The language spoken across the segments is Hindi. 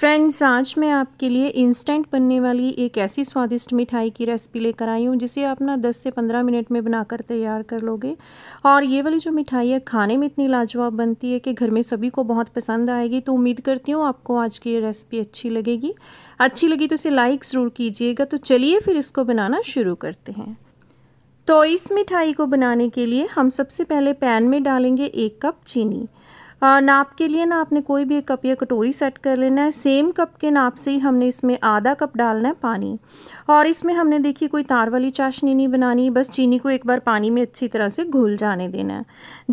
फ्रेंड्स आज मैं आपके लिए इंस्टेंट बनने वाली एक ऐसी स्वादिष्ट मिठाई की रेसिपी लेकर आई हूँ जिसे आप ना 10 से 15 मिनट में बनाकर तैयार कर लोगे और ये वाली जो मिठाई है खाने में इतनी लाजवाब बनती है कि घर में सभी को बहुत पसंद आएगी तो उम्मीद करती हूँ आपको आज की ये रेसिपी अच्छी लगेगी अच्छी लगी तो इसे लाइक ज़रूर कीजिएगा तो चलिए फिर इसको बनाना शुरू करते हैं तो इस मिठाई को बनाने के लिए हम सबसे पहले पैन में डालेंगे एक कप चीनी नाप के लिए ना आपने कोई भी एक कप या कटोरी सेट कर लेना है सेम कप के नाप से ही हमने इसमें आधा कप डालना है पानी और इसमें हमने देखिए कोई तार वाली चाशनी नहीं बनानी बस चीनी को एक बार पानी में अच्छी तरह से घुल जाने देना है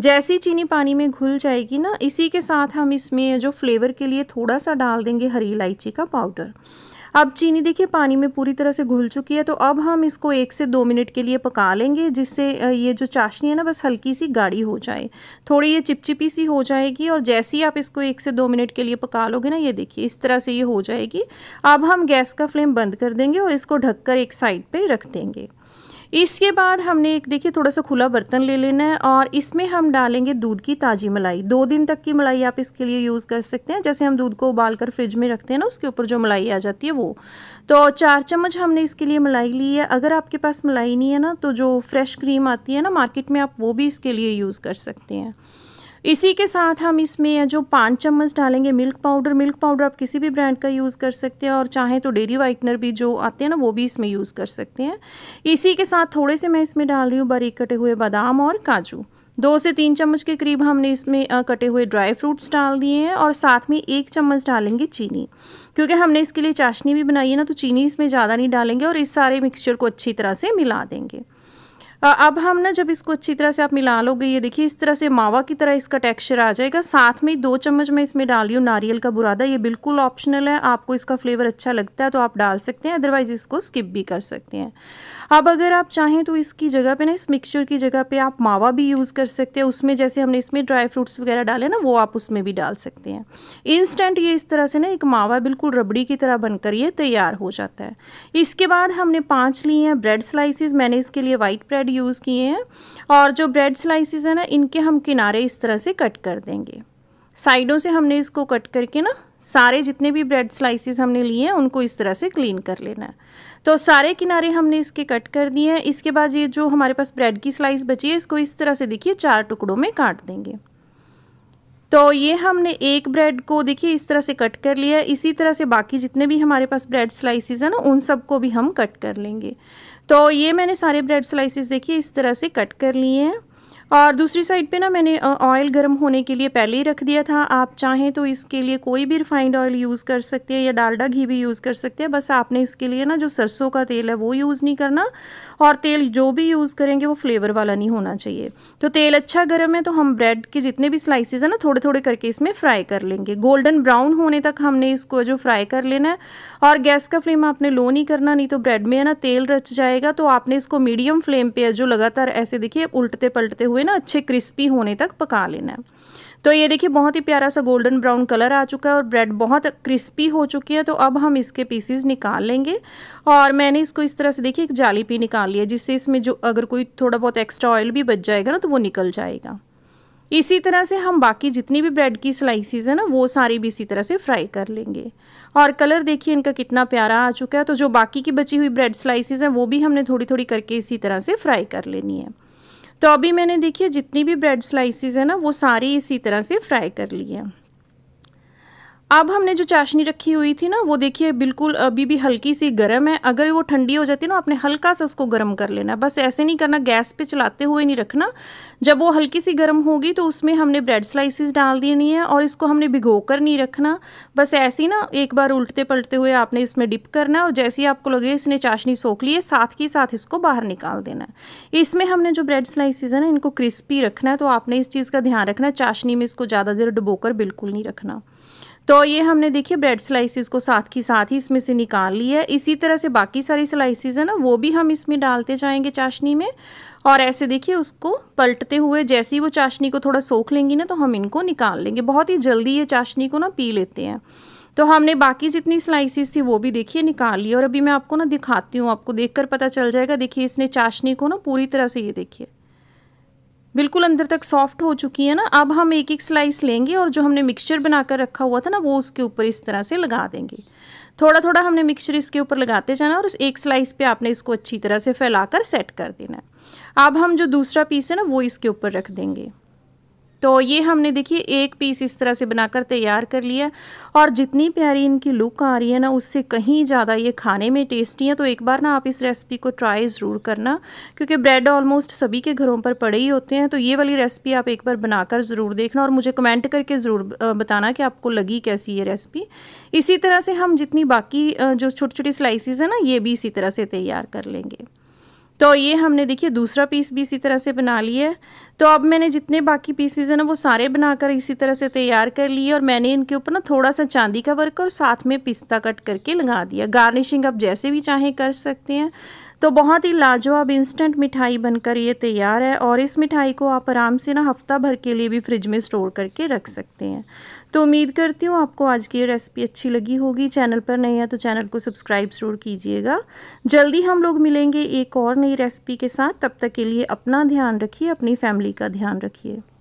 जैसी चीनी पानी में घुल जाएगी ना इसी के साथ हम इसमें जो फ्लेवर के लिए थोड़ा सा डाल देंगे हरी इलायची का पाउडर अब चीनी देखिए पानी में पूरी तरह से घुल चुकी है तो अब हम इसको एक से दो मिनट के लिए पका लेंगे जिससे ये जो चाशनी है ना बस हल्की सी गाढ़ी हो जाए थोड़ी ये चिपचिपी सी हो जाएगी और जैसे ही आप इसको एक से दो मिनट के लिए पका लोगे ना ये देखिए इस तरह से ये हो जाएगी अब हम गैस का फ्लेम बंद कर देंगे और इसको ढककर एक साइड पर रख देंगे इसके बाद हमने एक देखिए थोड़ा सा खुला बर्तन ले लेना है और इसमें हम डालेंगे दूध की ताज़ी मलाई दो दिन तक की मलाई आप इसके लिए यूज़ कर सकते हैं जैसे हम दूध को उबाल कर फ्रिज में रखते हैं ना उसके ऊपर जो मलाई आ जाती है वो तो चार चम्मच हमने इसके लिए मलाई ली है अगर आपके पास मलाई नहीं है ना तो जो फ्रेश क्रीम आती है ना मार्केट में आप वो भी इसके लिए यूज़ कर सकते हैं इसी के साथ हम इसमें जो पाँच चम्मच डालेंगे मिल्क पाउडर मिल्क पाउडर आप किसी भी ब्रांड का यूज़ कर सकते हैं और चाहें तो डेरी वाइटनर भी जो आते हैं ना वो भी इसमें यूज़ कर सकते हैं इसी के साथ थोड़े से मैं इसमें डाल रही हूँ बारीक कटे हुए बादाम और काजू दो से तीन चम्मच के करीब हमने इसमें कटे हुए ड्राई फ्रूट्स डाल दिए हैं और साथ में एक चम्मच डालेंगे चीनी क्योंकि हमने इसके लिए चाशनी भी बनाई है ना तो चीनी इसमें ज़्यादा नहीं डालेंगे और इस सारे मिक्सचर को अच्छी तरह से मिला देंगे अब हम ना जब इसको अच्छी तरह से आप मिला लोगे ये देखिए इस तरह से मावा की तरह इसका टेक्सचर आ जाएगा साथ में दो चम्मच मैं इसमें डाल रही हूँ नारियल का बुरादा ये बिल्कुल ऑप्शनल है आपको इसका फ्लेवर अच्छा लगता है तो आप डाल सकते हैं अदरवाइज़ इसको स्किप भी कर सकते हैं अब अगर आप चाहें तो इसकी जगह पे ना इस मिक्सचर की जगह पे आप मावा भी यूज़ कर सकते हैं उसमें जैसे हमने इसमें ड्राई फ्रूट्स वगैरह डाले ना वो आप उसमें भी डाल सकते हैं इंस्टेंट ये इस तरह से ना एक मावा बिल्कुल रबड़ी की तरह बनकर ये तैयार हो जाता है इसके बाद हमने पाँच लिए हैं ब्रेड स्लाइसिस मैंने इसके लिए वाइट ब्रेड यूज़ किए हैं और जो ब्रेड स्लाइसिस है ना इनके हम किनारे इस तरह से कट कर देंगे साइडों से हमने इसको कट करके ना सारे जितने भी ब्रेड स्लाइसिस हमने लिए हैं उनको इस तरह से क्लीन कर लेना है तो सारे किनारे हमने इसके कट कर दिए हैं इसके बाद ये जो हमारे पास ब्रेड की स्लाइस बची है इसको इस तरह से देखिए चार टुकड़ों में काट देंगे तो ये हमने एक ब्रेड को देखिए इस तरह से कट कर लिया इसी तरह से बाकी जितने भी हमारे पास ब्रेड स्लाइसिस हैं ना उन सबको भी हम कट कर लेंगे तो ये मैंने सारे ब्रेड स्लाइसिस देखिए इस तरह से कट कर लिए हैं और दूसरी साइड पे ना मैंने ऑयल गर्म होने के लिए पहले ही रख दिया था आप चाहें तो इसके लिए कोई भी रिफाइंड ऑयल यूज़ कर सकते हैं या डालडा घी भी यूज़ कर सकते हैं बस आपने इसके लिए ना जो सरसों का तेल है वो यूज़ नहीं करना और तेल जो भी यूज़ करेंगे वो फ्लेवर वाला नहीं होना चाहिए तो तेल अच्छा गर्म है तो हम ब्रेड के जितने भी स्लाइसिस हैं ना थोड़े थोड़े करके इसमें फ्राई कर लेंगे गोल्डन ब्राउन होने तक हमने इसको जो फ्राई कर लेना है और गैस का फ्लेम आपने लो नहीं करना नहीं तो ब्रेड में है ना तेल रच जाएगा तो आपने इसको मीडियम फ्लेम पर जो लगातार ऐसे देखिए उल्टते पलटते हुए हुए ना अच्छे क्रिस्पी होने तक पका लेना है तो ये देखिए बहुत ही प्यारा सा गोल्डन ब्राउन कलर आ चुका है और ब्रेड बहुत क्रिस्पी हो चुकी है तो अब हम इसके पीसेस निकाल लेंगे और मैंने इसको इस तरह से देखिए एक जाली पी निकाल लिया जिससे इसमें जो अगर कोई थोड़ा बहुत एक्स्ट्रा ऑयल भी बच जाएगा ना तो वो निकल जाएगा इसी तरह से हम बाकी जितनी भी ब्रेड की स्लाइसिस है ना वो सारी भी इसी तरह से फ्राई कर लेंगे और कलर देखिए इनका कितना प्यारा आ चुका है तो जो बाकी की बची हुई ब्रेड स्लाइसिस हैं वो भी हमने थोड़ी थोड़ी करके इसी तरह से फ्राई कर लेनी है तो अभी मैंने देखिए जितनी भी ब्रेड स्लाइसिस है ना वो सारी इसी तरह से फ्राई कर ली है अब हमने जो चाशनी रखी हुई थी ना वो देखिए बिल्कुल अभी भी हल्की सी गर्म है अगर वो ठंडी हो जाती है ना आपने हल्का सा उसको गर्म कर लेना है बस ऐसे नहीं करना गैस पे चलाते हुए नहीं रखना जब वो हल्की सी गर्म होगी तो उसमें हमने ब्रेड स्लाइसिस डाल देनी है और इसको हमने भिगो कर नहीं रखना बस ऐसे ही ना एक बार उल्टते पलटते हुए आपने इसमें डिप करना है और जैसे ही आपको लगे इसने चाशनी सोख ली है साथ ही साथ इसको बाहर निकाल देना है इसमें हमने जो ब्रेड स्लाइसिस है ना इनको क्रिस्पी रखना है तो आपने इस चीज़ का ध्यान रखना है चाशनी में इसको ज़्यादा देर डुबोकर बिल्कुल नहीं रखना तो ये हमने देखिए ब्रेड स्लाइसिस को साथ ही साथ ही इसमें से निकाल लिया है इसी तरह से बाकी सारी स्लाइसिस है ना वो भी हम इसमें डालते जाएंगे चाशनी में और ऐसे देखिए उसको पलटते हुए जैसे ही वो चाशनी को थोड़ा सोख लेंगी ना तो हम इनको निकाल लेंगे बहुत ही जल्दी ये चाशनी को ना पी लेते हैं तो हमने बाकी जितनी स्लाइसिस थी वो भी देखिए निकाल ली और अभी मैं आपको ना दिखाती हूँ आपको देखकर पता चल जाएगा देखिए इसने चाशनी को ना पूरी तरह से ये देखिए बिल्कुल अंदर तक सॉफ्ट हो चुकी है ना अब हम एक एक स्लाइस लेंगे और जो हमने मिक्सचर बना कर रखा हुआ था ना वो उसके ऊपर इस तरह से लगा देंगे थोड़ा थोड़ा हमने मिक्सचर इसके ऊपर लगाते जाना और एक स्लाइस पे आपने इसको अच्छी तरह से फैलाकर सेट कर देना अब हम जो दूसरा पीस है ना वो इसके ऊपर रख देंगे तो ये हमने देखिए एक पीस इस तरह से बनाकर तैयार कर लिया और जितनी प्यारी इनकी लुक आ रही है ना उससे कहीं ज़्यादा ये खाने में टेस्टी है तो एक बार ना आप इस रेसिपी को ट्राई ज़रूर करना क्योंकि ब्रेड ऑलमोस्ट सभी के घरों पर पड़े ही होते हैं तो ये वाली रेसिपी आप एक बार बनाकर ज़रूर देखना और मुझे कमेंट करके ज़रूर बताना कि आपको लगी कैसी ये रेसिपी इसी तरह से हम जितनी बाकी जो छोटी छोटी स्लाइसिस हैं ना ये भी इसी तरह से तैयार कर लेंगे तो ये हमने देखिए दूसरा पीस भी इसी तरह से बना लिया है तो अब मैंने जितने बाकी पीसेज हैं ना वो सारे बनाकर इसी तरह से तैयार कर लिए और मैंने इनके ऊपर ना थोड़ा सा चांदी का वर्क और साथ में पिस्ता कट करके लगा दिया गार्निशिंग आप जैसे भी चाहें कर सकते हैं तो बहुत ही लाजवाब इंस्टेंट मिठाई बनकर ये तैयार है और इस मिठाई को आप आराम से ना हफ्ता भर के लिए भी फ्रिज में स्टोर करके रख सकते हैं तो उम्मीद करती हूँ आपको आज की ये रेसिपी अच्छी लगी होगी चैनल पर नहीं है तो चैनल को सब्सक्राइब ज़रूर कीजिएगा जल्दी हम लोग मिलेंगे एक और नई रेसिपी के साथ तब तक के लिए अपना ध्यान रखिए अपनी फैमिली का ध्यान रखिए